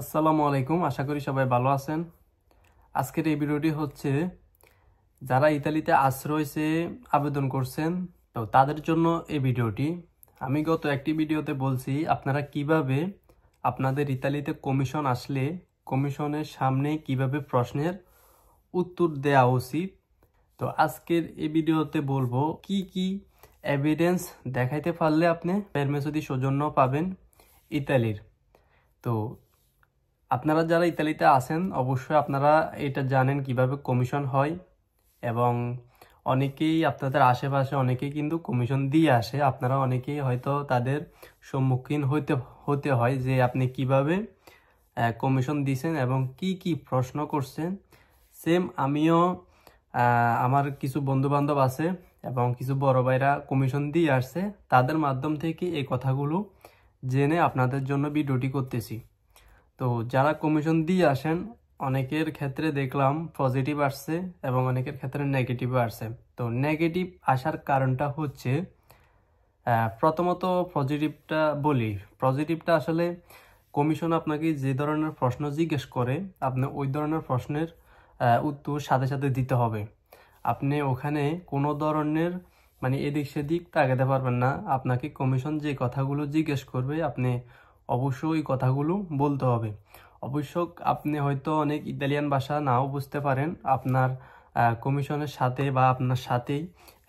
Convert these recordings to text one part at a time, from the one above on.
আসসালামু আলাইকুম আশা করি সবাই ভালো আছেন আজকের এই ভিডিওটি হচ্ছে যারা ইতালিতে আশ্রয় চেয়ে আবেদন করছেন তো তাদের জন্য এই ভিডিওটি আমি গত একটি ভিডিওতে বলছি আপনারা কিভাবে আপনাদের ইতালিতে কমিশন আসলে কমিশনের সামনে কিভাবে প্রশ্নের উত্তর দেওয়া উচিত তো আজকের এই ভিডিওতে বলবো কি কি এভিডেন্স দেখাইতে পারলে আপনি পেরমেসদি সৌজন্য পাবেন ইতালির তো আপনারা যারা ইতালিতে আছেন অবশ্যই আপনারা এটা জানেন কিভাবে কমিশন হয় এবং অনেকেই আপনাদের আশেপাশে অনেকেই কিন্তু কমিশন দিয়ে আসে আপনারা অনেকেই হয়তো তাদের সম্মুখীন হইতে হতে হয় যে আপনি কিভাবে কমিশন দিছেন এবং কি কি প্রশ্ন করছেন সেম আমিও আমার কিছু বন্ধুবান্ধব আছে এবং কিছু বড় ভাইরা কমিশন দিয়ে আসছে তাদের মাধ্যম থেকে এই কথাগুলো জেনে আপনাদের জন্য ভিডিওটি করতেছি তো যারা কমিশন দিয়ে আসেন অনেকের ক্ষেত্রে দেখলাম পজিটিভ আসছে এবং অনেকের ক্ষেত্রে নেগেটিভও আসছে তো নেগেটিভ আসার কারণটা হচ্ছে প্রথমত পজিটিভটা বলি পজিটিভটা আসলে কমিশন আপনাকে যে ধরনের প্রশ্ন জিজ্ঞেস করে আপনি ওই ধরনের প্রশ্নের উত্তর সাথে সাথে দিতে হবে আপনি ওখানে কোনো ধরনের মানে এদিক সেদিক তাকাতে পারবেন না আপনাকে কমিশন যে কথাগুলো জিজ্ঞেস করবে আপনি অবশ্যই কথাগুলো বলতে হবে অবশ্য আপনি হয়তো অনেক ইতালিয়ান ভাষা নাও বুঝতে পারেন আপনার কমিশনের সাথে বা আপনার সাথেই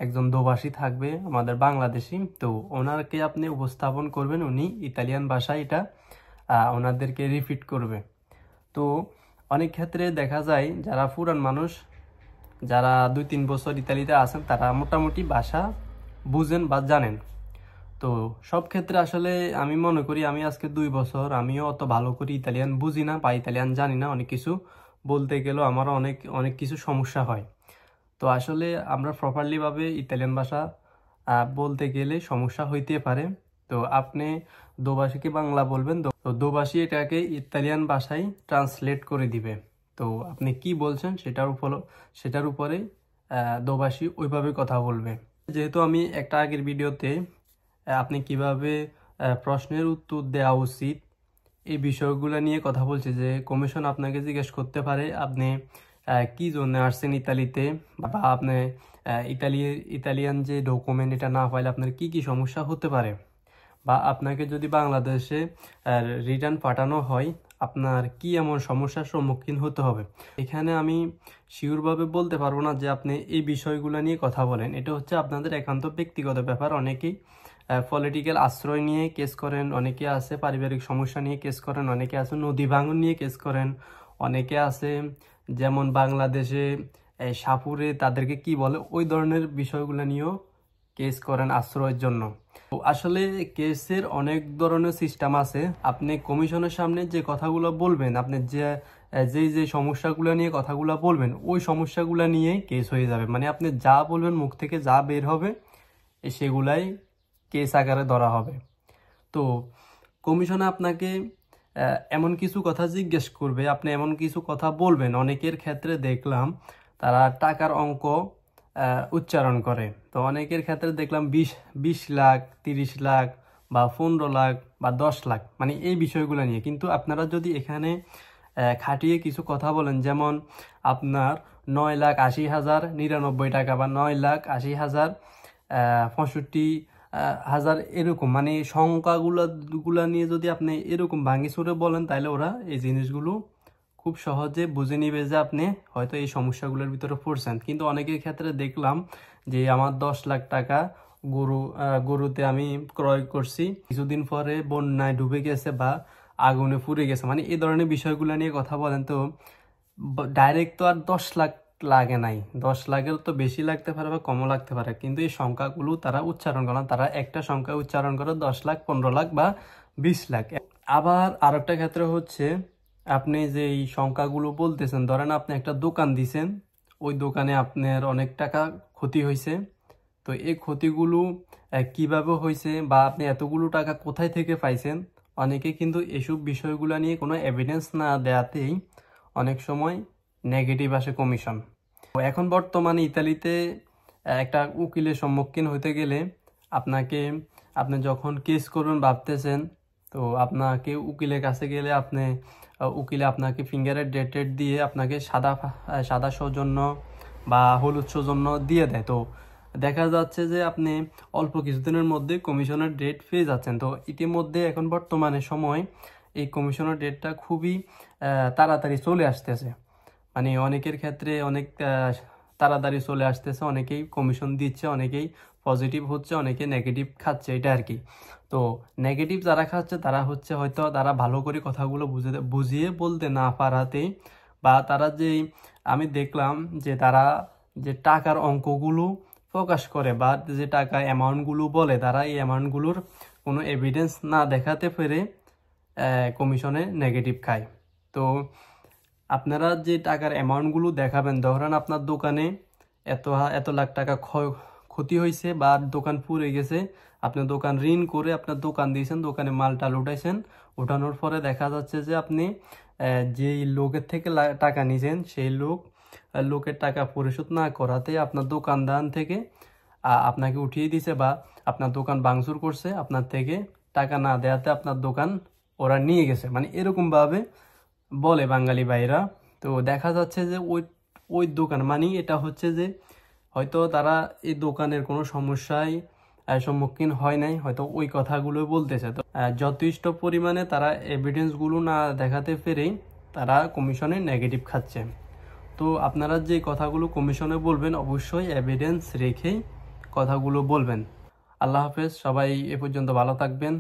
একজন দোভাষী থাকবে আমাদের বাংলাদেশি তো ওনাকে আপনি উপস্থাপন করবেন উনি ইতালিয়ান ভাষা এটা ওনাদেরকে রিপিট করবে তো অনেক ক্ষেত্রে দেখা যায় যারা পুরান মানুষ যারা দুই তিন বছর ইতালিতে আছেন তারা মোটামুটি ভাষা বুঝেন বা জানেন তো সব ক্ষেত্রে আসলে আমি মনে করি আমি আজকে দুই বছর আমিও অত ভালো করে ইতালিয়ান বুঝি না বা ইতালিয়ান জানি না অনেক কিছু বলতে গেলেও আমার অনেক অনেক কিছু সমস্যা হয় তো আসলে আমরা প্রপারলিভাবে ইতালিয়ান ভাষা বলতে গেলে সমস্যা হইতে পারে তো আপনি দোবাসীকে বাংলা বলবেন তো দোভাষী এটাকে ইতালিয়ান ভাষায় ট্রান্সলেট করে দিবে তো আপনি কি বলছেন সেটার উপর সেটার উপরে দোভাষী ওইভাবে কথা বলবে যেহেতু আমি একটা আগের ভিডিওতে আপনি কিভাবে প্রশ্নের উত্তর দেওয়া উচিত এই বিষয়গুলো নিয়ে কথা বলছি যে কমিশন আপনাকে জিজ্ঞেস করতে পারে আপনি কি জন্য আসছেন ইতালিতে বা আপনি ইতালি ইতালিয়ান যে ডকুমেন্ট এটা না পাইলে আপনার কি কি সমস্যা হতে পারে বা আপনাকে যদি বাংলাদেশে রিটার্ন পাঠানো হয় আপনার কি এমন সমস্যার সম্মুখীন হতে হবে এখানে আমি শিওরভাবে বলতে পারবো না যে আপনি এই বিষয়গুলো নিয়ে কথা বলেন এটা হচ্ছে আপনাদের একান্ত ব্যক্তিগত ব্যাপার অনেকেই পলিটিক্যাল আশ্রয় নিয়ে কেস করেন অনেকে আছে পারিবারিক সমস্যা নিয়ে কেস করেন অনেকে আছে নদী ভাঙন নিয়ে কেস করেন অনেকে আছে যেমন বাংলাদেশে সাপুরে তাদেরকে কি বলে ওই ধরনের বিষয়গুলো নিয়েও কেস করেন আশ্রয়ের জন্য তো আসলে কেসের অনেক ধরনের সিস্টেম আছে আপনি কমিশনের সামনে যে কথাগুলো বলবেন আপনি যে যে যে সমস্যাগুলো নিয়ে কথাগুলো বলবেন ওই সমস্যাগুলো নিয়েই কেস হয়ে যাবে মানে আপনি যা বলবেন মুখ থেকে যা বের হবে সেগুলাই কেস আকারে ধরা হবে তো কমিশন আপনাকে এমন কিছু কথা জিজ্ঞেস করবে আপনি এমন কিছু কথা বলবেন অনেকের ক্ষেত্রে দেখলাম তারা টাকার অঙ্ক উচ্চারণ করে তো অনেকের ক্ষেত্রে দেখলাম বিশ বিশ লাখ তিরিশ লাখ বা পনেরো লাখ বা দশ লাখ মানে এই বিষয়গুলো নিয়ে কিন্তু আপনারা যদি এখানে খাটিয়ে কিছু কথা বলেন যেমন আপনার নয় লাখ আশি হাজার নিরানব্বই টাকা বা নয় লাখ আশি হাজার পঁয়ষট্টি হাজার এরকম মানে সংখ্যাগুলোগুলা নিয়ে যদি আপনি এরকম ভাঙি ভাঙিচুরে বলেন তাহলে ওরা এই জিনিসগুলো খুব সহজে বুঝে নিবে যে আপনি হয়তো এই সমস্যাগুলোর ভিতরে পড়ছেন কিন্তু অনেকের ক্ষেত্রে দেখলাম যে আমার দশ লাখ টাকা গরু গরুতে আমি ক্রয় করছি কিছুদিন পরে বন্যায় ডুবে গেছে বা আগুনে পুড়ে গেছে মানে এই ধরনের বিষয়গুলো নিয়ে কথা বলেন তো ডাইরেক্ট তো আর দশ লাখ লাগে নাই দশ লাখের তো বেশি লাগতে পারে বা কমও লাগতে পারে কিন্তু এই সংখ্যাগুলো তারা উচ্চারণ করে না তারা একটা সংখ্যা উচ্চারণ করে দশ লাখ পনেরো লাখ বা বিশ লাখ আবার আরেকটা ক্ষেত্রে হচ্ছে আপনি যে এই সংখ্যাগুলো বলতেছেন ধরেন আপনি একটা দোকান দিছেন ওই দোকানে আপনার অনেক টাকা ক্ষতি হয়েছে তো এই ক্ষতিগুলো কিভাবে হয়েছে বা আপনি এতগুলো টাকা কোথায় থেকে পাইছেন অনেকে কিন্তু এসব বিষয়গুলো নিয়ে কোনো এভিডেন্স না দেওয়াতেই অনেক সময় নেগেটিভ আসে কমিশন এখন বর্তমানে ইতালিতে একটা উকিলের সম্মুখীন হতে গেলে আপনাকে আপনি যখন কেস করবেন ভাবতেছেন তো আপনাকে উকিলের কাছে গেলে আপনি উকিলে আপনাকে ফিঙ্গারের ডেটেট দিয়ে আপনাকে সাদা সাদা সৌজন্য বা হলুদ সৌজন্য দিয়ে দেয় তো দেখা যাচ্ছে যে আপনি অল্প কিছুদিনের মধ্যে কমিশনের ডেট পেয়ে যাচ্ছেন তো ইতিমধ্যে এখন বর্তমানে সময় এই কমিশনের ডেটটা খুবই তাড়াতাড়ি চলে আসতেছে মানে অনেকের ক্ষেত্রে অনেক তাড়াতাড়ি চলে আসতেছে অনেকেই কমিশন দিচ্ছে অনেকেই পজিটিভ হচ্ছে অনেকে নেগেটিভ খাচ্ছে এটা আর কি তো নেগেটিভ যারা খাচ্ছে তারা হচ্ছে হয়তো তারা ভালো করে কথাগুলো বুঝে বুঝিয়ে বলতে না পারাতেই বা তারা যে আমি দেখলাম যে তারা যে টাকার অঙ্কগুলো প্রকাশ করে বা যে টাকা অ্যামাউন্টগুলো বলে তারা এই অ্যামাউন্টগুলোর কোনো এভিডেন্স না দেখাতে পেরে কমিশনে নেগেটিভ খায় তো আপনারা যে টাকার অ্যামাউন্টগুলো দেখাবেন ধরেন আপনার দোকানে এত এত লাখ টাকা ক্ষতি হয়েছে বা দোকান পুড়ে গেছে আপনার দোকান ঋণ করে আপনার দোকান দিয়েছেন দোকানে মালটা উঠাইছেন উঠানোর পরে দেখা যাচ্ছে যে আপনি যেই লোকের থেকে টাকা নিয়েছেন সেই লোক লোকের টাকা পরিশোধ না করাতে আপনার দোকানদান থেকে আপনাকে উঠিয়ে দিছে বা আপনার দোকান বাংসুর করছে আপনার থেকে টাকা না দেওয়াতে আপনার দোকান ওরা নিয়ে গেছে মানে এরকমভাবে বলে বাঙালি ভাইরা তো দেখা যাচ্ছে যে ওই ওই দোকান মানে এটা হচ্ছে যে হয়তো তারা এই দোকানের কোনো সমস্যায় সম্মুখীন হয় নাই হয়তো ওই কথাগুলো বলতেছে তো যথেষ্ট পরিমাণে তারা এভিডেন্সগুলো না দেখাতে পেরেই তারা কমিশনে নেগেটিভ খাচ্ছে তো আপনারা যে কথাগুলো কমিশনে বলবেন অবশ্যই এভিডেন্স রেখেই কথাগুলো বলবেন আল্লাহ হাফেজ সবাই এ পর্যন্ত ভালো থাকবেন